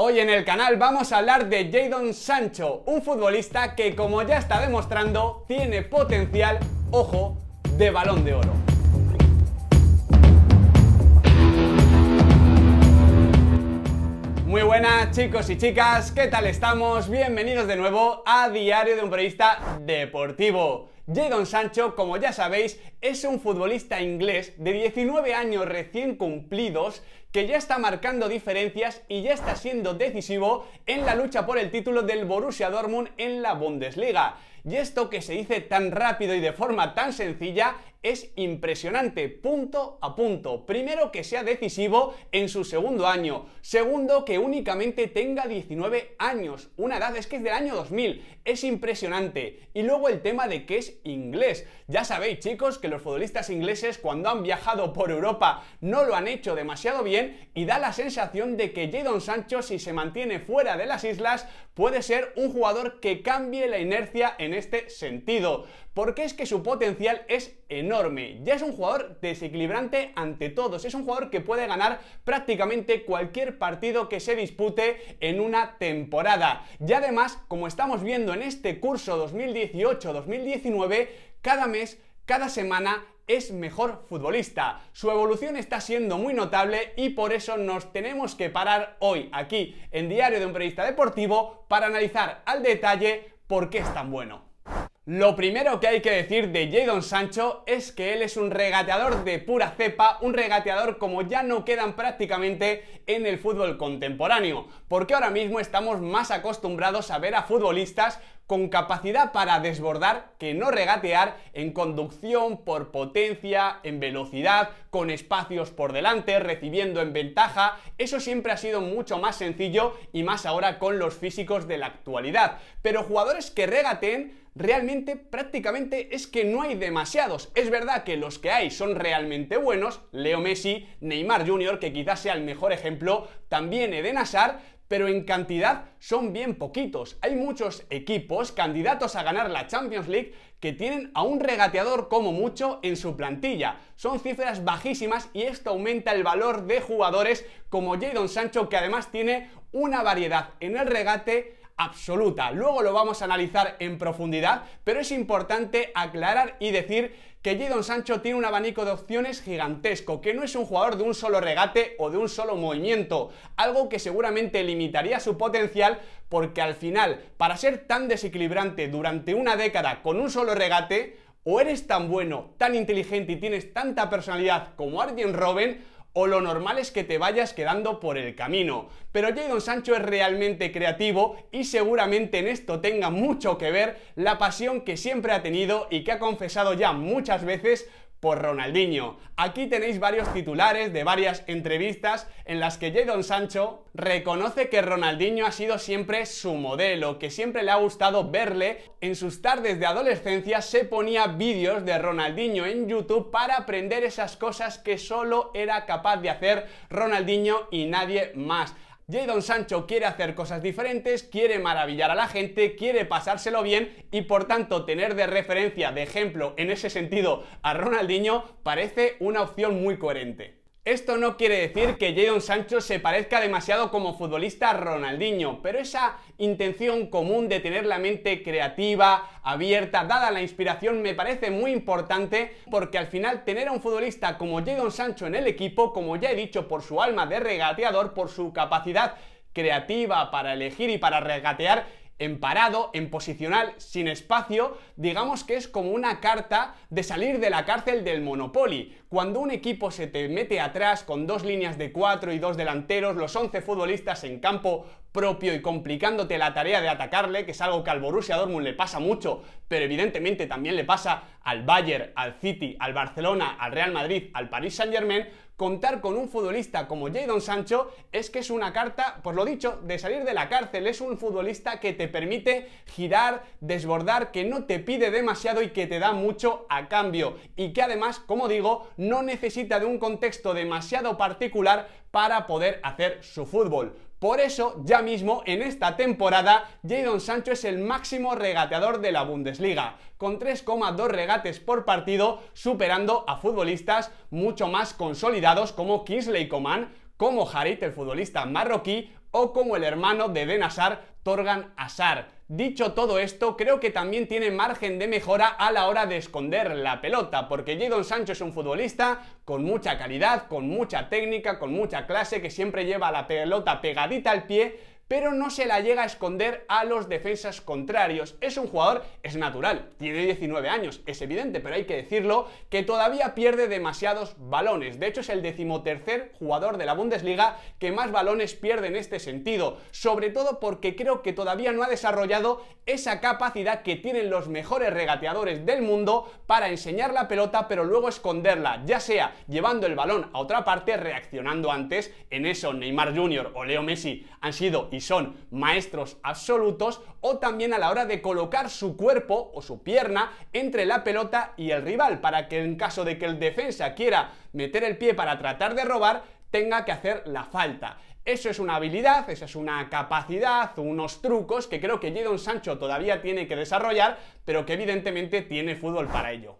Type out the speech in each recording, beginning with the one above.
Hoy en el canal vamos a hablar de Jadon Sancho, un futbolista que como ya está demostrando tiene potencial, ojo, de balón de oro. Muy buenas chicos y chicas, ¿qué tal estamos? Bienvenidos de nuevo a Diario de un Periodista Deportivo. Jadon Sancho, como ya sabéis, es un futbolista inglés de 19 años recién cumplidos que ya está marcando diferencias y ya está siendo decisivo en la lucha por el título del Borussia Dortmund en la Bundesliga. Y esto que se dice tan rápido y de forma tan sencilla es impresionante, punto a punto. Primero, que sea decisivo en su segundo año. Segundo, que únicamente tenga 19 años. Una edad es que es del año 2000. Es impresionante. Y luego el tema de que es inglés. Ya sabéis, chicos, que los futbolistas ingleses cuando han viajado por Europa no lo han hecho demasiado bien y da la sensación de que Jadon Sancho, si se mantiene fuera de las islas, puede ser un jugador que cambie la inercia en este sentido, porque es que su potencial es enorme. Ya es un jugador desequilibrante ante todos, es un jugador que puede ganar prácticamente cualquier partido que se dispute en una temporada. Y además, como estamos viendo en este curso 2018-2019, cada mes, cada semana es mejor futbolista. Su evolución está siendo muy notable y por eso nos tenemos que parar hoy aquí en Diario de un Periodista Deportivo para analizar al detalle por qué es tan bueno. Lo primero que hay que decir de Jadon Sancho es que él es un regateador de pura cepa, un regateador como ya no quedan prácticamente en el fútbol contemporáneo, porque ahora mismo estamos más acostumbrados a ver a futbolistas con capacidad para desbordar, que no regatear, en conducción, por potencia, en velocidad, con espacios por delante, recibiendo en ventaja. Eso siempre ha sido mucho más sencillo y más ahora con los físicos de la actualidad. Pero jugadores que regaten, realmente prácticamente es que no hay demasiados. Es verdad que los que hay son realmente buenos, Leo Messi, Neymar Jr., que quizás sea el mejor ejemplo, también Eden Hazard, pero en cantidad son bien poquitos. Hay muchos equipos candidatos a ganar la Champions League que tienen a un regateador como mucho en su plantilla. Son cifras bajísimas y esto aumenta el valor de jugadores como Jadon Sancho que además tiene una variedad en el regate absoluta. Luego lo vamos a analizar en profundidad, pero es importante aclarar y decir que Jadon Sancho tiene un abanico de opciones gigantesco, que no es un jugador de un solo regate o de un solo movimiento, algo que seguramente limitaría su potencial porque al final, para ser tan desequilibrante durante una década con un solo regate, o eres tan bueno, tan inteligente y tienes tanta personalidad como Arjen Robben, o lo normal es que te vayas quedando por el camino. Pero Jadon Sancho es realmente creativo y seguramente en esto tenga mucho que ver la pasión que siempre ha tenido y que ha confesado ya muchas veces por Ronaldinho. Aquí tenéis varios titulares de varias entrevistas en las que Don Sancho reconoce que Ronaldinho ha sido siempre su modelo, que siempre le ha gustado verle. En sus tardes de adolescencia se ponía vídeos de Ronaldinho en YouTube para aprender esas cosas que solo era capaz de hacer Ronaldinho y nadie más don Sancho quiere hacer cosas diferentes, quiere maravillar a la gente, quiere pasárselo bien y por tanto tener de referencia, de ejemplo en ese sentido a Ronaldinho parece una opción muy coherente. Esto no quiere decir que Jadon Sancho se parezca demasiado como futbolista Ronaldinho, pero esa intención común de tener la mente creativa, abierta, dada la inspiración, me parece muy importante porque al final tener a un futbolista como Jadon Sancho en el equipo, como ya he dicho, por su alma de regateador, por su capacidad creativa para elegir y para regatear en parado, en posicional, sin espacio, digamos que es como una carta de salir de la cárcel del Monopoly. Cuando un equipo se te mete atrás con dos líneas de cuatro y dos delanteros, los 11 futbolistas en campo y complicándote la tarea de atacarle, que es algo que al Borussia Dortmund le pasa mucho, pero evidentemente también le pasa al Bayern, al City, al Barcelona, al Real Madrid, al Paris Saint-Germain, contar con un futbolista como Jadon Sancho es que es una carta, por lo dicho, de salir de la cárcel. Es un futbolista que te permite girar, desbordar, que no te pide demasiado y que te da mucho a cambio. Y que además, como digo, no necesita de un contexto demasiado particular para poder hacer su fútbol. Por eso, ya mismo en esta temporada, Jadon Sancho es el máximo regateador de la Bundesliga, con 3,2 regates por partido, superando a futbolistas mucho más consolidados como Kingsley Coman, como Harit, el futbolista marroquí, o como el hermano de Ben Hazard, Torgan Hazard. Dicho todo esto, creo que también tiene margen de mejora a la hora de esconder la pelota, porque Jadon Sancho es un futbolista con mucha calidad, con mucha técnica, con mucha clase, que siempre lleva la pelota pegadita al pie, pero no se la llega a esconder a los defensas contrarios. Es un jugador, es natural, tiene 19 años, es evidente, pero hay que decirlo, que todavía pierde demasiados balones. De hecho, es el decimotercer jugador de la Bundesliga que más balones pierde en este sentido, sobre todo porque creo que todavía no ha desarrollado esa capacidad que tienen los mejores regateadores del mundo para enseñar la pelota pero luego esconderla, ya sea llevando el balón a otra parte, reaccionando antes, en eso Neymar Jr. o Leo Messi han sido y son maestros absolutos, o también a la hora de colocar su cuerpo o su pierna entre la pelota y el rival, para que en caso de que el defensa quiera meter el pie para tratar de robar, tenga que hacer la falta. Eso es una habilidad, esa es una capacidad, unos trucos que creo que Jadon Sancho todavía tiene que desarrollar, pero que evidentemente tiene fútbol para ello.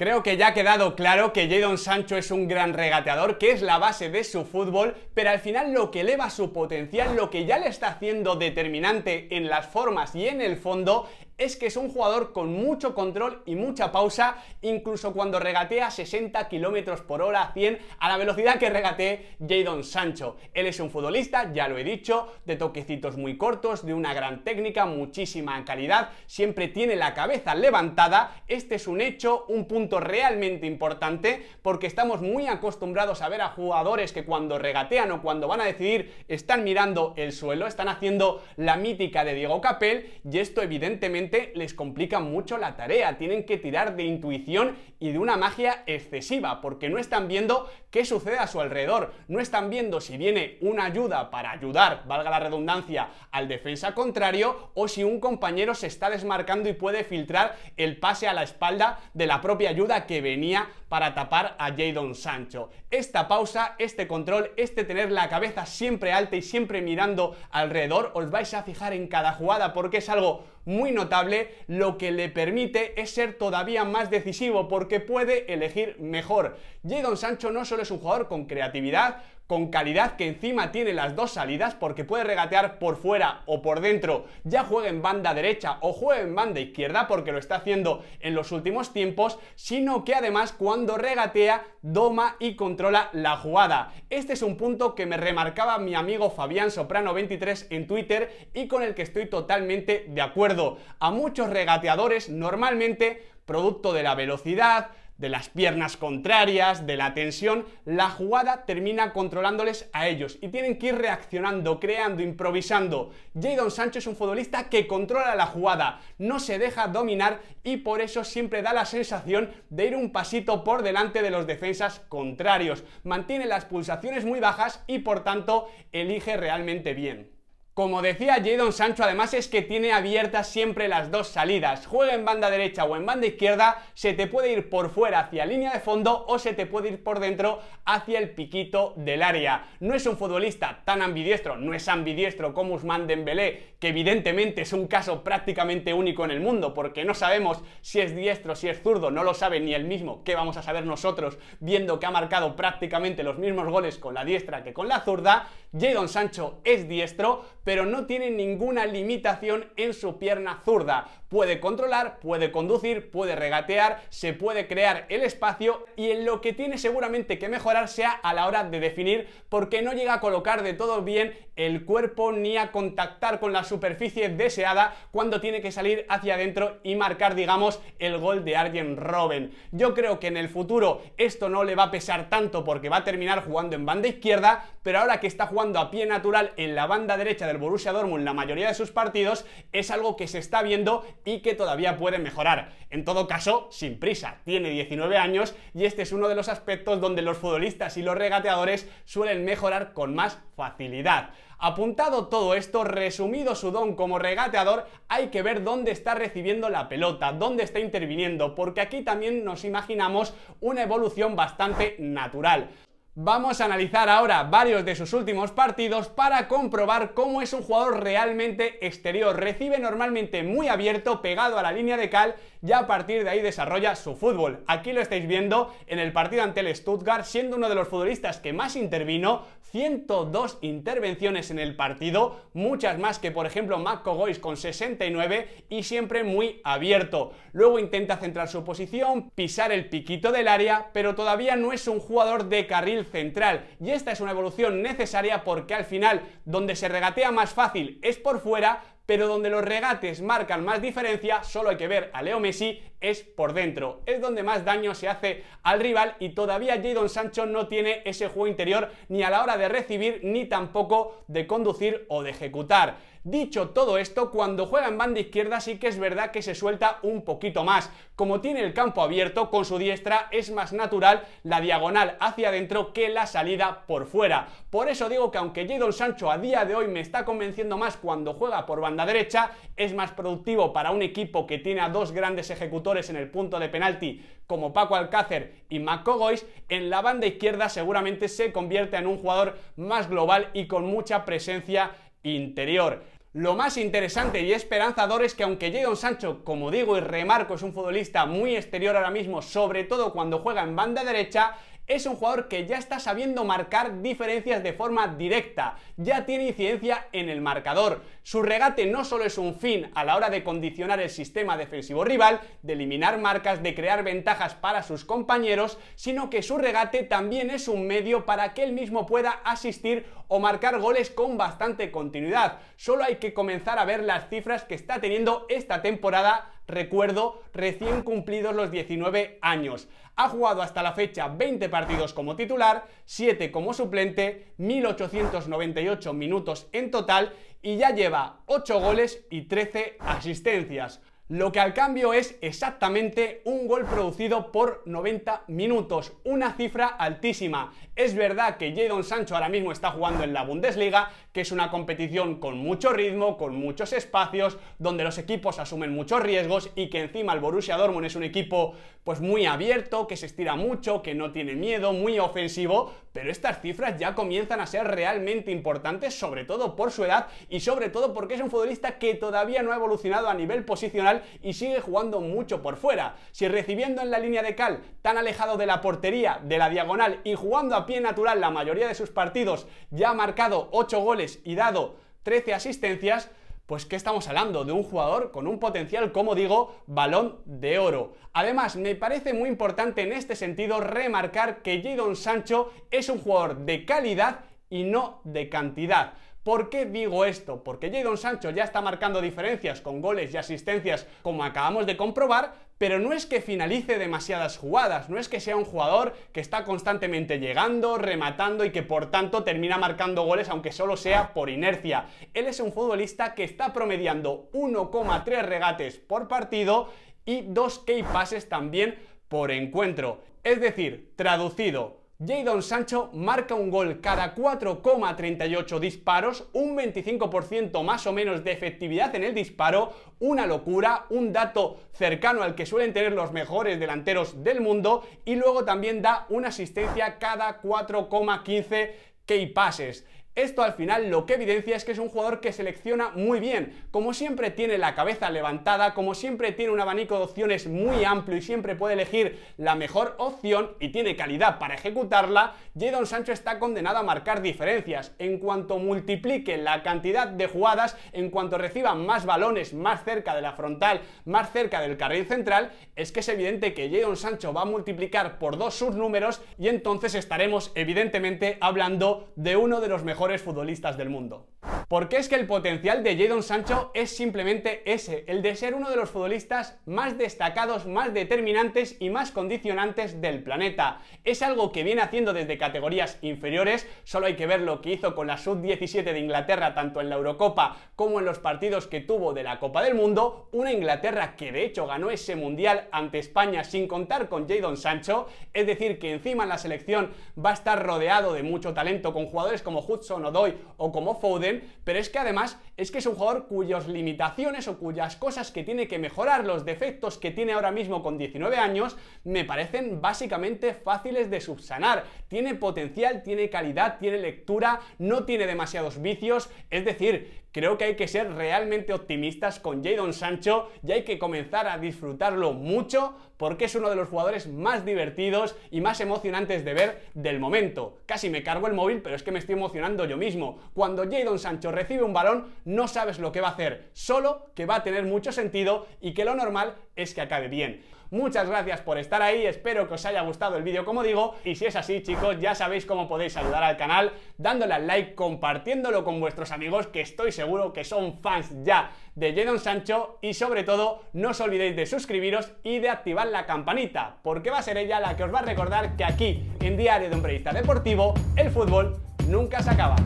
Creo que ya ha quedado claro que Jadon Sancho es un gran regateador, que es la base de su fútbol, pero al final lo que eleva su potencial, lo que ya le está haciendo determinante en las formas y en el fondo, es que es un jugador con mucho control y mucha pausa, incluso cuando regatea 60 km por hora, 100, a la velocidad que regatee Jadon Sancho. Él es un futbolista, ya lo he dicho, de toquecitos muy cortos, de una gran técnica, muchísima calidad, siempre tiene la cabeza levantada, este es un hecho, un punto realmente importante porque estamos muy acostumbrados a ver a jugadores que cuando regatean o cuando van a decidir están mirando el suelo, están haciendo la mítica de Diego Capel y esto evidentemente les complica mucho la tarea. Tienen que tirar de intuición y de una magia excesiva porque no están viendo qué sucede a su alrededor, no están viendo si viene una ayuda para ayudar, valga la redundancia, al defensa contrario o si un compañero se está desmarcando y puede filtrar el pase a la espalda de la propia ayuda que venía para tapar a Jadon Sancho. Esta pausa, este control, este tener la cabeza siempre alta y siempre mirando alrededor, os vais a fijar en cada jugada porque es algo muy notable, lo que le permite es ser todavía más decisivo porque puede elegir mejor. Jadon Sancho no solo es un jugador con creatividad, con calidad que encima tiene las dos salidas porque puede regatear por fuera o por dentro, ya juegue en banda derecha o juegue en banda izquierda porque lo está haciendo en los últimos tiempos, sino que además cuando regatea doma y controla la jugada. Este es un punto que me remarcaba mi amigo Fabián Soprano 23 en Twitter y con el que estoy totalmente de acuerdo. A muchos regateadores normalmente producto de la velocidad, de las piernas contrarias, de la tensión, la jugada termina controlándoles a ellos y tienen que ir reaccionando, creando, improvisando. Jadon Sancho es un futbolista que controla la jugada, no se deja dominar y por eso siempre da la sensación de ir un pasito por delante de los defensas contrarios. Mantiene las pulsaciones muy bajas y por tanto elige realmente bien. Como decía Jadon Sancho, además es que tiene abiertas siempre las dos salidas. Juega en banda derecha o en banda izquierda, se te puede ir por fuera hacia línea de fondo o se te puede ir por dentro hacia el piquito del área. No es un futbolista tan ambidiestro, no es ambidiestro como Usman Dembélé, que evidentemente es un caso prácticamente único en el mundo, porque no sabemos si es diestro, si es zurdo, no lo sabe ni él mismo, que vamos a saber nosotros viendo que ha marcado prácticamente los mismos goles con la diestra que con la zurda. Jadon Sancho es diestro, pero no tiene ninguna limitación en su pierna zurda. Puede controlar, puede conducir, puede regatear, se puede crear el espacio y en lo que tiene seguramente que mejorar sea a la hora de definir porque no llega a colocar de todo bien el cuerpo ni a contactar con la superficie deseada cuando tiene que salir hacia adentro y marcar, digamos, el gol de Arjen Robben. Yo creo que en el futuro esto no le va a pesar tanto porque va a terminar jugando en banda izquierda, pero ahora que está jugando a pie natural en la banda derecha del Borussia Dortmund la mayoría de sus partidos, es algo que se está viendo y que todavía puede mejorar. En todo caso, sin prisa, tiene 19 años y este es uno de los aspectos donde los futbolistas y los regateadores suelen mejorar con más facilidad. Apuntado todo esto, resumido su don como regateador, hay que ver dónde está recibiendo la pelota, dónde está interviniendo, porque aquí también nos imaginamos una evolución bastante natural. Vamos a analizar ahora varios de sus últimos partidos para comprobar cómo es un jugador realmente exterior. Recibe normalmente muy abierto, pegado a la línea de cal y a partir de ahí desarrolla su fútbol. Aquí lo estáis viendo en el partido ante el Stuttgart, siendo uno de los futbolistas que más intervino, 102 intervenciones en el partido, muchas más que por ejemplo Marco Gois con 69 y siempre muy abierto. Luego intenta centrar su posición, pisar el piquito del área, pero todavía no es un jugador de carril central. Y esta es una evolución necesaria porque al final donde se regatea más fácil es por fuera, pero donde los regates marcan más diferencia, solo hay que ver a Leo Messi, es por dentro. Es donde más daño se hace al rival y todavía Jadon Sancho no tiene ese juego interior ni a la hora de recibir ni tampoco de conducir o de ejecutar. Dicho todo esto, cuando juega en banda izquierda sí que es verdad que se suelta un poquito más. Como tiene el campo abierto, con su diestra es más natural la diagonal hacia adentro que la salida por fuera. Por eso digo que aunque Jadon Sancho a día de hoy me está convenciendo más cuando juega por banda derecha, es más productivo para un equipo que tiene a dos grandes ejecutores en el punto de penalti como Paco Alcácer y McCogoys, en la banda izquierda seguramente se convierte en un jugador más global y con mucha presencia interior. Lo más interesante y esperanzador es que aunque Jadon Sancho, como digo y remarco, es un futbolista muy exterior ahora mismo, sobre todo cuando juega en banda derecha, es un jugador que ya está sabiendo marcar diferencias de forma directa, ya tiene incidencia en el marcador. Su regate no solo es un fin a la hora de condicionar el sistema defensivo rival, de eliminar marcas, de crear ventajas para sus compañeros, sino que su regate también es un medio para que él mismo pueda asistir o marcar goles con bastante continuidad. Solo hay que comenzar a ver las cifras que está teniendo esta temporada recuerdo, recién cumplidos los 19 años. Ha jugado hasta la fecha 20 partidos como titular, 7 como suplente, 1.898 minutos en total y ya lleva 8 goles y 13 asistencias lo que al cambio es exactamente un gol producido por 90 minutos, una cifra altísima. Es verdad que Jadon Sancho ahora mismo está jugando en la Bundesliga, que es una competición con mucho ritmo, con muchos espacios, donde los equipos asumen muchos riesgos y que encima el Borussia Dortmund es un equipo pues muy abierto, que se estira mucho, que no tiene miedo, muy ofensivo, pero estas cifras ya comienzan a ser realmente importantes, sobre todo por su edad y sobre todo porque es un futbolista que todavía no ha evolucionado a nivel posicional y sigue jugando mucho por fuera. Si recibiendo en la línea de cal, tan alejado de la portería, de la diagonal y jugando a pie natural la mayoría de sus partidos, ya ha marcado 8 goles y dado 13 asistencias, pues qué estamos hablando de un jugador con un potencial, como digo, balón de oro. Además, me parece muy importante en este sentido remarcar que Jadon Sancho es un jugador de calidad y no de cantidad. ¿Por qué digo esto? Porque Jadon Sancho ya está marcando diferencias con goles y asistencias como acabamos de comprobar, pero no es que finalice demasiadas jugadas, no es que sea un jugador que está constantemente llegando, rematando y que por tanto termina marcando goles aunque solo sea por inercia. Él es un futbolista que está promediando 1,3 regates por partido y 2 key passes también por encuentro. Es decir, traducido, Jadon Sancho marca un gol cada 4,38 disparos, un 25% más o menos de efectividad en el disparo, una locura, un dato cercano al que suelen tener los mejores delanteros del mundo y luego también da una asistencia cada 4,15 key pases. Esto al final lo que evidencia es que es un jugador que selecciona muy bien, como siempre tiene la cabeza levantada, como siempre tiene un abanico de opciones muy amplio y siempre puede elegir la mejor opción y tiene calidad para ejecutarla, Jadon Sancho está condenado a marcar diferencias. En cuanto multiplique la cantidad de jugadas, en cuanto reciba más balones más cerca de la frontal, más cerca del carril central, es que es evidente que Jadon Sancho va a multiplicar por dos sus números y entonces estaremos evidentemente hablando de uno de los mejores futbolistas del mundo. Porque es que el potencial de Jadon Sancho es simplemente ese, el de ser uno de los futbolistas más destacados, más determinantes y más condicionantes del planeta. Es algo que viene haciendo desde categorías inferiores, solo hay que ver lo que hizo con la sub-17 de Inglaterra tanto en la Eurocopa como en los partidos que tuvo de la Copa del Mundo, una Inglaterra que de hecho ganó ese mundial ante España sin contar con Jadon Sancho, es decir, que encima en la selección va a estar rodeado de mucho talento con jugadores como Hudson o no Doy o como Foden, pero es que además es que es un jugador cuyas limitaciones o cuyas cosas que tiene que mejorar, los defectos que tiene ahora mismo con 19 años, me parecen básicamente fáciles de subsanar. Tiene potencial, tiene calidad, tiene lectura, no tiene demasiados vicios, es decir, creo que hay que ser realmente optimistas con Jadon Sancho y hay que comenzar a disfrutarlo mucho porque es uno de los jugadores más divertidos y más emocionantes de ver del momento. Casi me cargo el móvil, pero es que me estoy emocionando yo mismo. Cuando Jadon Sancho recibe un balón, no sabes lo que va a hacer, solo que va a tener mucho sentido y que lo normal es que acabe bien. Muchas gracias por estar ahí, espero que os haya gustado el vídeo como digo, y si es así chicos, ya sabéis cómo podéis ayudar al canal, dándole al like, compartiéndolo con vuestros amigos que estoy seguro que son fans ya de Jadon Sancho, y sobre todo no os olvidéis de suscribiros y de activar la campanita, porque va a ser ella la que os va a recordar que aquí, en Diario de un Periodista Deportivo, el fútbol nunca se acaba.